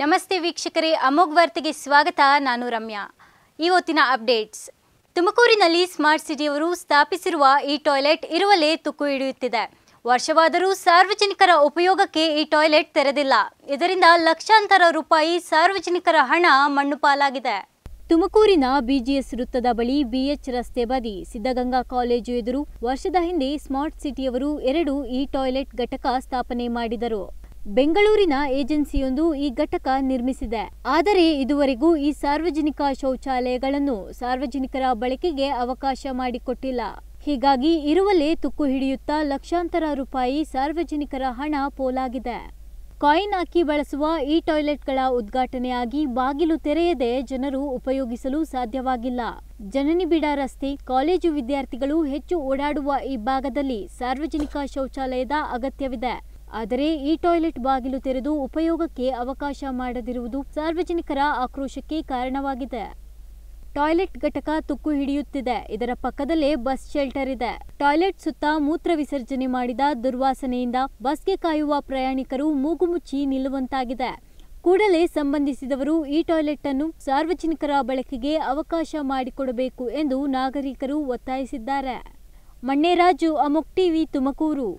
ನಮಸ್ತೆ ವೀಕ್ಷಕರೇ ಅಮೋಘ್ ವಾರ್ತೆಗೆ ಸ್ವಾಗತ ನಾನು ರಮ್ಯಾ ಈ ಹೊತ್ತಿನ ಅಪ್ಡೇಟ್ಸ್ ತುಮಕೂರಿನಲ್ಲಿ ಸ್ಮಾರ್ಟ್ ಸಿಟಿಯವರು ಸ್ಥಾಪಿಸಿರುವ ಈ ಟಾಯ್ಲೆಟ್ ಇರುವಲೇ ತುಕ್ಕು ಹಿಡಿಯುತ್ತಿದೆ ವರ್ಷವಾದರೂ ಸಾರ್ವಜನಿಕರ ಉಪಯೋಗಕ್ಕೆ ಈ ಟಾಯ್ಲೆಟ್ ತೆರೆದಿಲ್ಲ ಇದರಿಂದ ಲಕ್ಷಾಂತರ ರೂಪಾಯಿ ಸಾರ್ವಜನಿಕರ ಹಣ ಮಣ್ಣು ಪಾಲಾಗಿದೆ ತುಮಕೂರಿನ ಬಿಜಿಎಸ್ ವೃತ್ತದ ಬಳಿ ಬಿಎಚ್ ರಸ್ತೆ ಬದಿ ಸಿದ್ಧಗಂಗಾ ಕಾಲೇಜು ಎದುರು ವರ್ಷದ ಹಿಂದೆ ಸ್ಮಾರ್ಟ್ ಸಿಟಿಯವರು ಎರಡು ಈ ಟಾಯ್ಲೆಟ್ ಘಟಕ ಸ್ಥಾಪನೆ ಮಾಡಿದರು ಬೆಂಗಳೂರಿನ ಏಜೆನ್ಸಿಯೊಂದು ಈ ಘಟಕ ನಿರ್ಮಿಸಿದೆ ಆದರೆ ಇದುವರೆಗೂ ಈ ಸಾರ್ವಜನಿಕ ಶೌಚಾಲಯಗಳನ್ನು ಸಾರ್ವಜನಿಕರ ಬಳಕೆಗೆ ಅವಕಾಶ ಮಾಡಿಕೊಟ್ಟಿಲ್ಲ ಹೀಗಾಗಿ ಇರುವಲ್ಲೇ ತುಕ್ಕು ಹಿಡಿಯುತ್ತಾ ಲಕ್ಷಾಂತರ ರೂಪಾಯಿ ಸಾರ್ವಜನಿಕರ ಹಣ ಪೋಲಾಗಿದೆ ಕಾಯಿನ್ ಹಾಕಿ ಬಳಸುವ ಈ ಟಾಯ್ಲೆಟ್ಗಳ ಉದ್ಘಾಟನೆಯಾಗಿ ಬಾಗಿಲು ತೆರೆಯದೆ ಜನರು ಉಪಯೋಗಿಸಲು ಸಾಧ್ಯವಾಗಿಲ್ಲ ಜನನಿಬಿಡ ರಸ್ತೆ ಕಾಲೇಜು ವಿದ್ಯಾರ್ಥಿಗಳು ಹೆಚ್ಚು ಓಡಾಡುವ ಈ ಭಾಗದಲ್ಲಿ ಸಾರ್ವಜನಿಕ ಶೌಚಾಲಯದ ಅಗತ್ಯವಿದೆ ಆದರೆ ಈ ಟಾಯ್ಲೆಟ್ ಬಾಗಿಲು ತೆರೆದು ಉಪಯೋಗಕ್ಕೆ ಅವಕಾಶ ಮಾಡದಿರುವುದು ಸಾರ್ವಜನಿಕರ ಆಕ್ರೋಶಕ್ಕೆ ಕಾರಣವಾಗಿದೆ ಟಾಯ್ಲೆಟ್ ಘಟಕ ತುಕ್ಕು ಹಿಡಿಯುತ್ತಿದೆ ಇದರ ಪಕ್ಕದಲ್ಲೇ ಬಸ್ ಶೆಲ್ಟರ್ ಇದೆ ಟಾಯ್ಲೆಟ್ ಸುತ್ತ ಮೂತ್ರ ವಿಸರ್ಜನೆ ಮಾಡಿದ ದುರ್ವಾಸನೆಯಿಂದ ಬಸ್ಗೆ ಕಾಯುವ ಪ್ರಯಾಣಿಕರು ಮೂಗು ಮುಚ್ಚಿ ನಿಲ್ಲುವಂತಾಗಿದೆ ಕೂಡಲೇ ಸಂಬಂಧಿಸಿದವರು ಈ ಟಾಯ್ಲೆಟ್ ಅನ್ನು ಸಾರ್ವಜನಿಕರ ಬಳಕೆಗೆ ಅವಕಾಶ ಮಾಡಿಕೊಡಬೇಕು ಎಂದು ನಾಗರಿಕರು ಒತ್ತಾಯಿಸಿದ್ದಾರೆ ಮಣ್ಣೆರಾಜು ಅಮುಕ್ ಟಿವಿ ತುಮಕೂರು